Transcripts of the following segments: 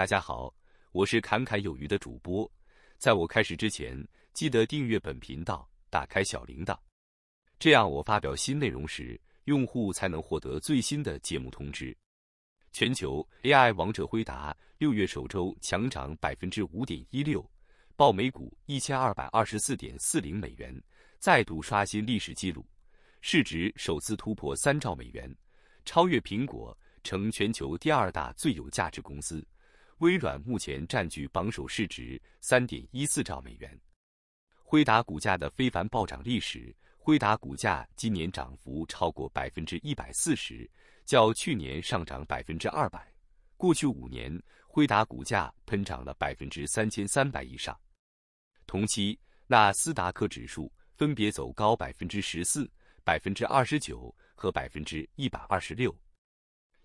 大家好，我是侃侃有余的主播。在我开始之前，记得订阅本频道，打开小铃铛，这样我发表新内容时，用户才能获得最新的节目通知。全球 AI 王者回答六月首周强涨百分之五点一六，报每股一千二百二十四点四零美元，再度刷新历史记录，市值首次突破三兆美元，超越苹果，成全球第二大最有价值公司。微软目前占据榜首，市值三点一四兆美元。辉达股价的非凡暴涨历史，辉达股价今年涨幅超过百分之一百四十，较去年上涨百分之二百。过去五年，辉达股价喷涨了百分之三千三百以上。同期，纳斯达克指数分别走高百分之十四、百分之二十九和百分之一百二十六。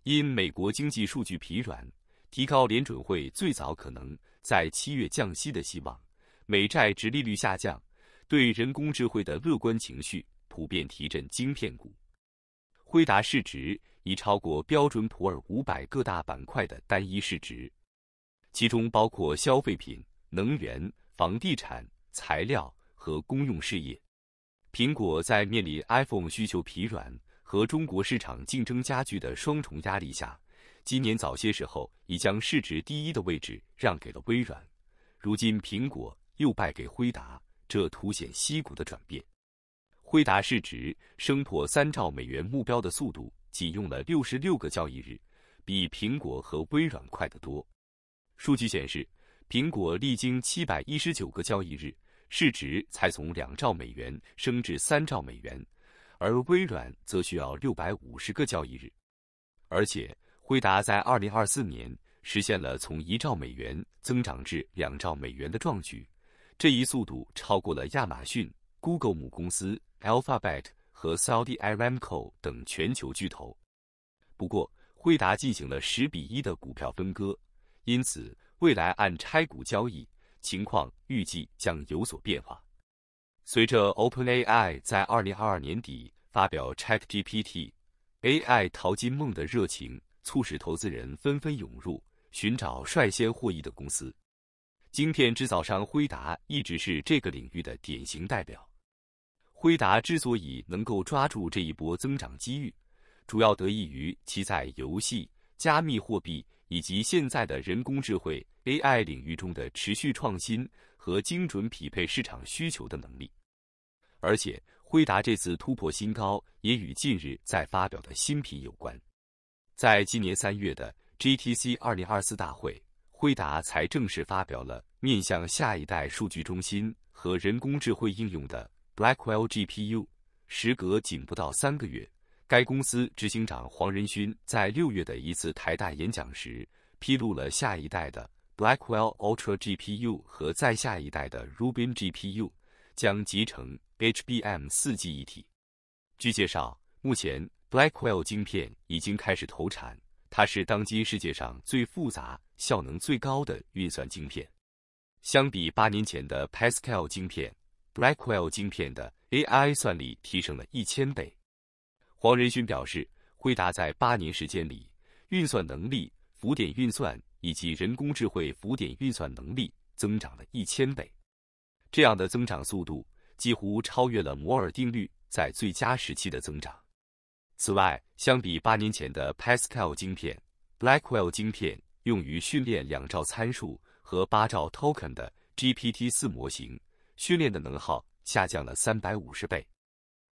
因美国经济数据疲软。提高联准会最早可能在七月降息的希望，美债直利率下降，对人工智慧的乐观情绪普遍提振晶片股，辉达市值已超过标准普尔五百各大板块的单一市值，其中包括消费品、能源、房地产、材料和公用事业。苹果在面临 iPhone 需求疲软和中国市场竞争加剧的双重压力下。今年早些时候已将市值第一的位置让给了微软，如今苹果又败给辉达，这凸显西谷的转变。辉达市值升破三兆美元目标的速度仅用了六十六个交易日，比苹果和微软快得多。数据显示，苹果历经七百一十九个交易日，市值才从两兆美元升至三兆美元，而微软则需要六百五十个交易日，而且。辉达在二零二四年实现了从一兆美元增长至两兆美元的壮举，这一速度超过了亚马逊、Google 母公司 Alphabet 和 Saudi Aramco 等全球巨头。不过，辉达进行了十比一的股票分割，因此未来按拆股交易情况预计将有所变化。随着 OpenAI 在二零二二年底发表 ChatGPT，AI 淘金梦的热情。促使投资人纷纷涌入，寻找率先获益的公司。晶片制造商辉达一直是这个领域的典型代表。辉达之所以能够抓住这一波增长机遇，主要得益于其在游戏、加密货币以及现在的人工智慧 AI 领域中的持续创新和精准匹配市场需求的能力。而且，辉达这次突破新高也与近日在发表的新品有关。在今年三月的 GTC 2024大会，辉达才正式发表了面向下一代数据中心和人工智慧应用的 Blackwell GPU。时隔仅不到三个月，该公司执行长黄仁勋在六月的一次台大演讲时，披露了下一代的 Blackwell Ultra GPU 和在下一代的 Rubin GPU 将集成 HBM 四记忆体。据介绍，目前。Blackwell 晶片已经开始投产，它是当今世界上最复杂、效能最高的运算晶片。相比八年前的 Pascal 晶片，Blackwell 晶片的 AI 算力提升了一千倍。黄仁勋表示，辉达在八年时间里，运算能力、浮点运算以及人工智慧浮点运算能力增长了一千倍。这样的增长速度几乎超越了摩尔定律在最佳时期的增长。此外，相比八年前的 Pascal 晶片，Blackwell 晶片用于训练两兆参数和八兆 token 的 GPT-4 模型，训练的能耗下降了三百五十倍。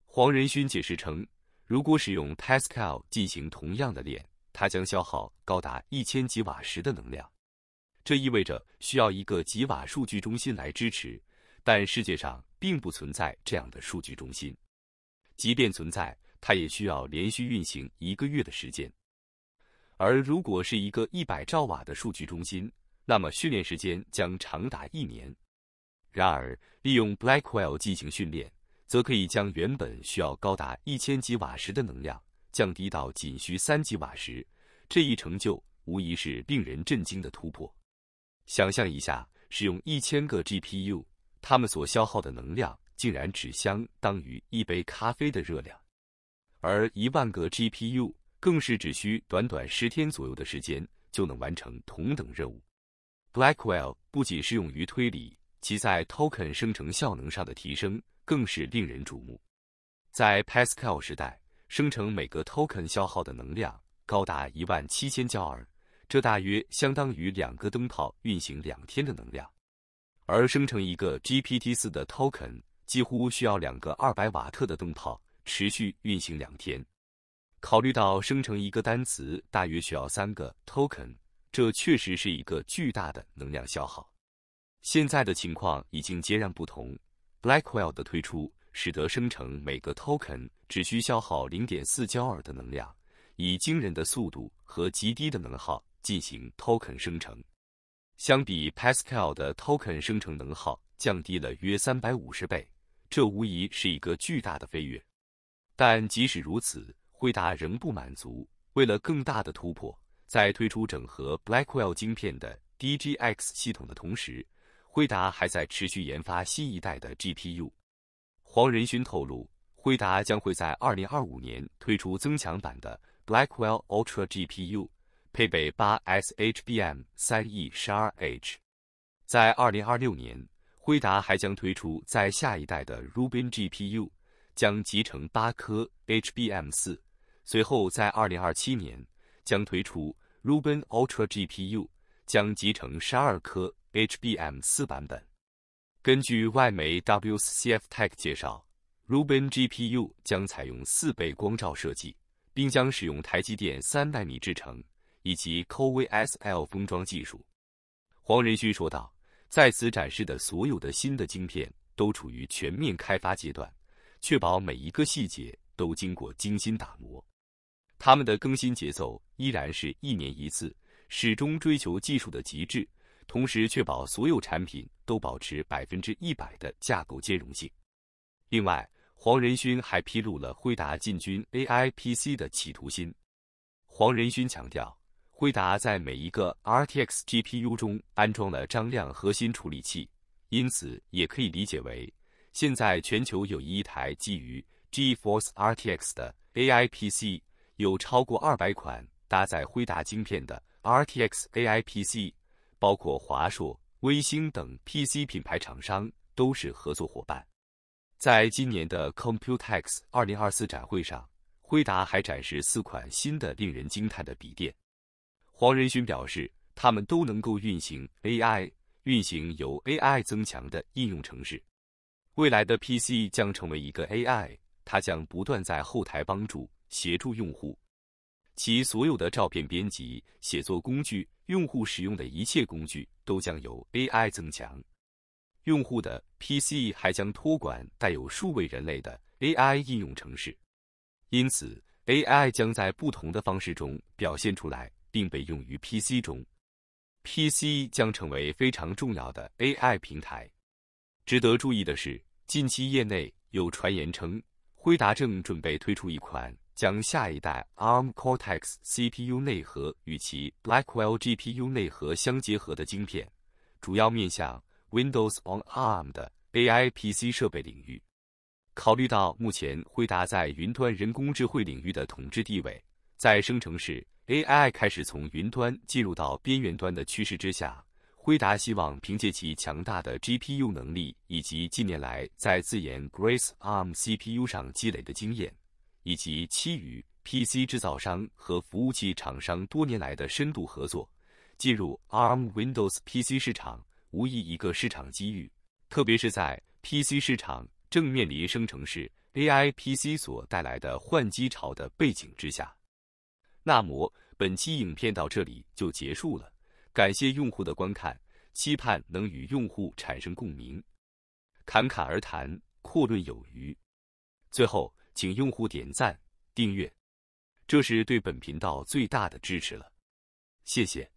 黄仁勋解释称，如果使用 Pascal 进行同样的练，它将消耗高达一千吉瓦时的能量，这意味着需要一个吉瓦数据中心来支持，但世界上并不存在这样的数据中心。即便存在。它也需要连续运行一个月的时间，而如果是一个一百兆瓦的数据中心，那么训练时间将长达一年。然而，利用 Blackwell 进行训练，则可以将原本需要高达一千吉瓦时的能量降低到仅需三吉瓦时。这一成就无疑是令人震惊的突破。想象一下，使用一千个 GPU，它们所消耗的能量竟然只相当于一杯咖啡的热量。而一万个 GPU 更是只需短短十天左右的时间就能完成同等任务。Blackwell 不仅适用于推理，其在 token 生成效能上的提升更是令人瞩目。在 Pascal 时代，生成每个 token 消耗的能量高达一万七千焦耳，这大约相当于两个灯泡运行两天的能量。而生成一个 GPT-4 的 token 几乎需要两个二百瓦特的灯泡。持续运行两天，考虑到生成一个单词大约需要三个 token，这确实是一个巨大的能量消耗。现在的情况已经截然不同，Blackwell 的推出使得生成每个 token 只需消耗零点四焦耳的能量，以惊人的速度和极低的能耗进行 token 生成，相比 Pascal 的 token 生成能耗降低了约三百五十倍，这无疑是一个巨大的飞跃。但即使如此，辉达仍不满足。为了更大的突破，在推出整合 Blackwell 晶片的 DGX 系统的同时，辉达还在持续研发新一代的 GPU。黄仁勋透露，辉达将会在2025年推出增强版的 Blackwell Ultra GPU，配备八 SHB M 三 E 十二 H。在2026年，辉达还将推出在下一代的 Rubin GPU。将集成八颗 HBM4，随后在二零二七年将推出 Ruben Ultra GPU，将集成十二颗 HBM4 版本。根据外媒 WCF Tech 介绍，Ruben GPU 将采用四倍光照设计，并将使用台积电三百纳米制程以及 CoVSL 封装技术。黄仁勋说道，在此展示的所有的新的晶片都处于全面开发阶段。确保每一个细节都经过精心打磨，他们的更新节奏依然是一年一次，始终追求技术的极致，同时确保所有产品都保持百分之一百的架构兼容性。另外，黄仁勋还披露了辉达进军 A I P C 的企图心。黄仁勋强调，辉达在每一个 R T X G P U 中安装了张量核心处理器，因此也可以理解为。现在全球有一台基于 GeForce RTX 的 AI PC，有超过二百款搭载辉达晶片的 RTX AI PC，包括华硕、微星等 PC 品牌厂商都是合作伙伴。在今年的 Computex 2024展会上，辉达还展示四款新的令人惊叹的笔电。黄仁勋表示，他们都能够运行 AI，运行由 AI 增强的应用程式。未来的 PC 将成为一个 AI，它将不断在后台帮助、协助用户。其所有的照片编辑、写作工具，用户使用的一切工具都将由 AI 增强。用户的 PC 还将托管带有数位人类的 AI 应用程式，因此 AI 将在不同的方式中表现出来，并被用于 PC 中。PC 将成为非常重要的 AI 平台。值得注意的是，近期业内有传言称，辉达正准备推出一款将下一代 ARM Cortex CPU 内核与其 Blackwell GPU 内核相结合的晶片，主要面向 Windows on ARM 的 AI PC 设备领域。考虑到目前辉达在云端人工智慧领域的统治地位，在生成式 AI 开始从云端进入到边缘端的趋势之下。辉达希望凭借其强大的 GPU 能力，以及近年来在自研 Grace Arm CPU 上积累的经验，以及其与 PC 制造商和服务器厂商多年来的深度合作，进入 Arm Windows PC 市场无疑一个市场机遇。特别是在 PC 市场正面临生成式 AI PC 所带来的换机潮的背景之下，那么本期影片到这里就结束了。感谢用户的观看，期盼能与用户产生共鸣。侃侃而谈，阔论有余。最后，请用户点赞、订阅，这是对本频道最大的支持了。谢谢。